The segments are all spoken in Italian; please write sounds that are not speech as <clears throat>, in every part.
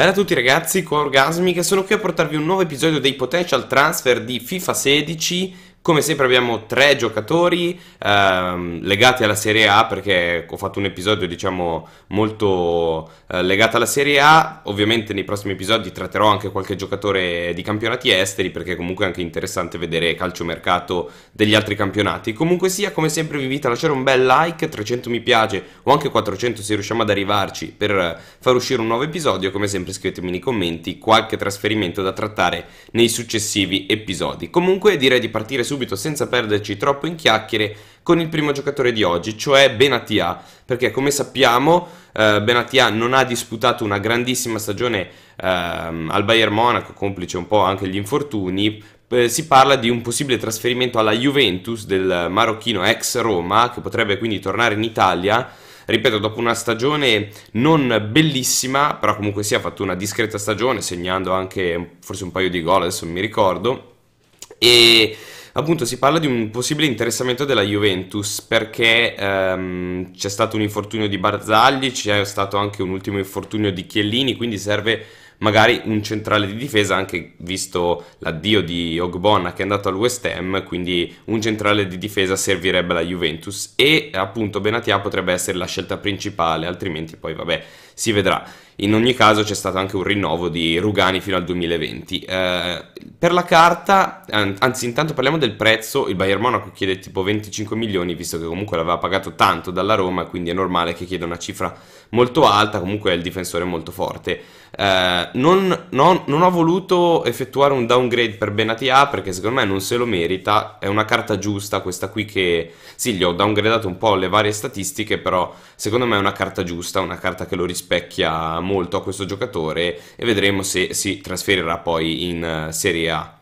Bella a tutti ragazzi, qua Orgasmi che sono qui a portarvi un nuovo episodio dei Potential Transfer di FIFA 16 come sempre abbiamo tre giocatori ehm, legati alla Serie A perché ho fatto un episodio diciamo molto eh, legato alla Serie A, ovviamente nei prossimi episodi tratterò anche qualche giocatore di campionati esteri perché comunque è anche interessante vedere calciomercato degli altri campionati. Comunque sia, come sempre vi invito a lasciare un bel like, 300 mi piace o anche 400 se riusciamo ad arrivarci per far uscire un nuovo episodio, come sempre scrivetemi nei commenti qualche trasferimento da trattare nei successivi episodi. Comunque direi di partire subito senza perderci troppo in chiacchiere con il primo giocatore di oggi, cioè Benatia, perché come sappiamo eh, Benatia non ha disputato una grandissima stagione ehm, al Bayern Monaco, complice un po' anche gli infortuni, eh, si parla di un possibile trasferimento alla Juventus del marocchino ex Roma, che potrebbe quindi tornare in Italia. Ripeto, dopo una stagione non bellissima, però comunque si è fatto una discreta stagione, segnando anche forse un paio di gol, adesso non mi ricordo. E Appunto si parla di un possibile interessamento della Juventus perché ehm, c'è stato un infortunio di Barzagli, c'è stato anche un ultimo infortunio di Chiellini, quindi serve magari un centrale di difesa, anche visto l'addio di Ogbonna che è andato al West Ham, quindi un centrale di difesa servirebbe alla Juventus e appunto Benatia potrebbe essere la scelta principale, altrimenti poi vabbè, si vedrà. In ogni caso c'è stato anche un rinnovo di Rugani fino al 2020. Eh, per la carta, anzi intanto parliamo del prezzo, il Bayern Monaco chiede tipo 25 milioni, visto che comunque l'aveva pagato tanto dalla Roma, quindi è normale che chieda una cifra molto alta, comunque è il difensore molto forte. Eh, non, non, non, ho voluto effettuare un downgrade per Benatia perché secondo me non se lo merita, è una carta giusta questa qui che sì, gli ho downgradato un po' le varie statistiche, però secondo me è una carta giusta, una carta che lo rispecchia molto a questo giocatore e vedremo se si trasferirà poi in eh, Serie A.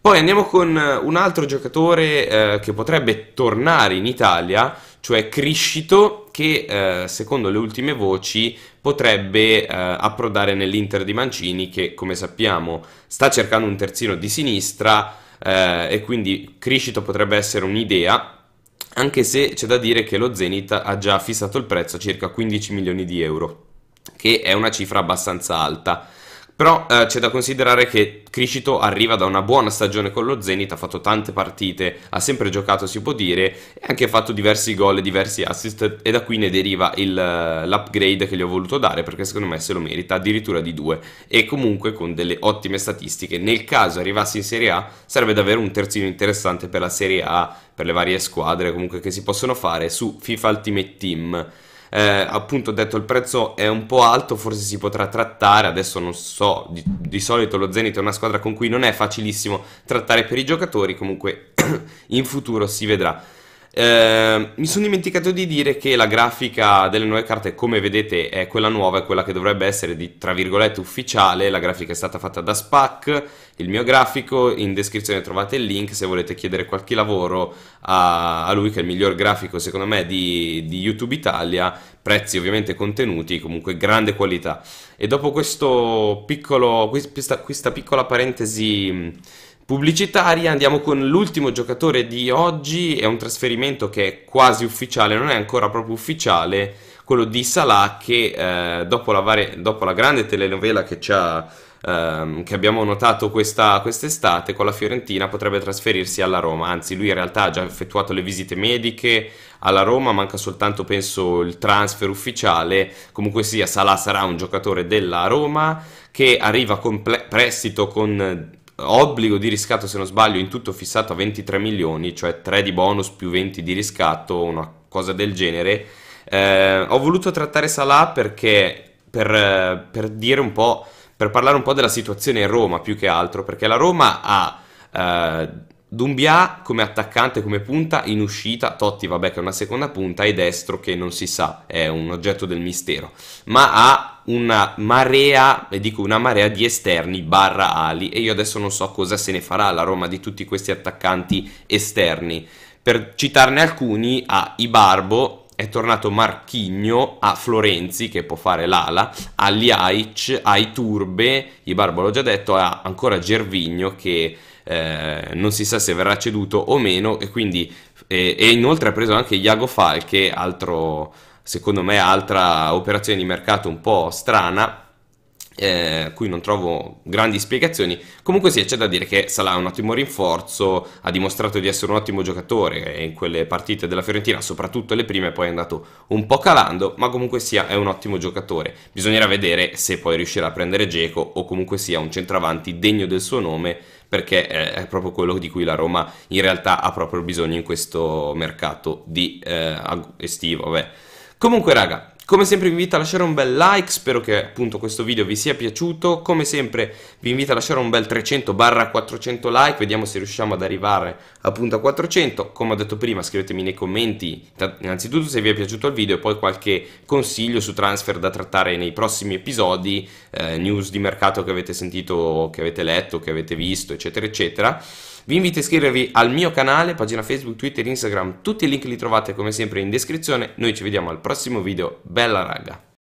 Poi andiamo con eh, un altro giocatore eh, che potrebbe tornare in Italia, cioè Criscito, che eh, secondo le ultime voci potrebbe eh, approdare nell'Inter di Mancini, che come sappiamo sta cercando un terzino di sinistra eh, e quindi Criscito potrebbe essere un'idea. Anche se c'è da dire che lo Zenit ha già fissato il prezzo a circa 15 milioni di euro che è una cifra abbastanza alta. Però eh, c'è da considerare che Criscito arriva da una buona stagione con lo Zenit, ha fatto tante partite, ha sempre giocato si può dire, e ha anche fatto diversi gol e diversi assist e da qui ne deriva il, eh, l'upgrade che gli ho voluto dare perché secondo me se lo merita addirittura di due e comunque con delle ottime statistiche. Nel caso arrivasse in Serie A sarebbe davvero un terzino interessante per la Serie A, per le varie squadre comunque che si possono fare su FIFA Ultimate Team eh, appunto ho detto il prezzo è un po' alto, forse si potrà trattare, adesso non so, di, di solito lo Zenit è una squadra con cui non è facilissimo trattare per i giocatori, comunque <clears throat> in futuro si vedrà. Ehm, mi sono dimenticato di dire che la grafica delle nuove carte, come vedete, è quella nuova, è quella che dovrebbe essere di tra virgolette ufficiale. La grafica è stata fatta da SPAC, il mio grafico. In descrizione trovate il link se volete chiedere qualche lavoro a, a lui, che è il miglior grafico, secondo me, di, di YouTube Italia. Prezzi ovviamente contenuti, comunque grande qualità. E dopo questo piccolo, questa, questa piccola parentesi pubblicitaria, andiamo con l'ultimo giocatore di oggi, è un trasferimento che è quasi ufficiale, non è ancora proprio ufficiale, quello di Salah che eh, dopo, la varie, dopo, la grande telenovela che, ehm, che abbiamo notato questa, quest'estate con la Fiorentina potrebbe trasferirsi alla Roma, anzi lui in realtà ha già effettuato le visite mediche alla Roma, manca soltanto penso il transfer ufficiale, comunque sia Salah sarà un giocatore della Roma che arriva con ple- prestito con obbligo di riscatto se non sbaglio in tutto fissato a 23 milioni, cioè 3 di bonus più 20 di riscatto, una cosa del genere. Eh, ho voluto trattare Salah perché per, per, dire un po', per parlare un po' della situazione in Roma più che altro, perché la Roma ha eh, Dumbia come attaccante, come punta in uscita, Totti vabbè che è una seconda punta e Destro che non si sa, è un oggetto del mistero, ma ha una marea, e dico una marea di esterni barra ali e io adesso non so cosa se ne farà la Roma di tutti questi attaccanti esterni. Per citarne alcuni, a Ibarbo è tornato Marchigno, a Florenzi che può fare l'ala, agli Aic, ai Turbe, Ibarbo l'ho già detto, a ancora Gervigno che eh, non si sa se verrà ceduto o meno e quindi e, eh, e inoltre ha preso anche Iago Falche, altro secondo me, altra operazione di mercato un po' strana, eh, cui non trovo grandi spiegazioni. Comunque sì, c'è da dire che Salah è un ottimo rinforzo, ha dimostrato di essere un ottimo giocatore in quelle partite della Fiorentina, soprattutto le prime, poi è andato un po' calando, ma comunque sia è un ottimo giocatore. Bisognerà vedere se poi riuscirà a prendere Geco o comunque sia un centravanti degno del suo nome, perché eh, è proprio quello di cui la Roma in realtà ha proprio bisogno in questo mercato di eh, estivo, vabbè. Comunque raga, come sempre vi invito a lasciare un bel like, spero che appunto questo video vi sia piaciuto, come sempre vi invito a lasciare un bel 300-400 like, vediamo se riusciamo ad arrivare appunto a 400, come ho detto prima scrivetemi nei commenti innanzitutto se vi è piaciuto il video e poi qualche consiglio su transfer da trattare nei prossimi episodi, eh, news di mercato che avete sentito, che avete letto, che avete visto eccetera eccetera vi invito a iscrivervi al mio canale, pagina Facebook, Twitter, Instagram, tutti i link li trovate come sempre in descrizione. Noi ci vediamo al prossimo video, bella raga!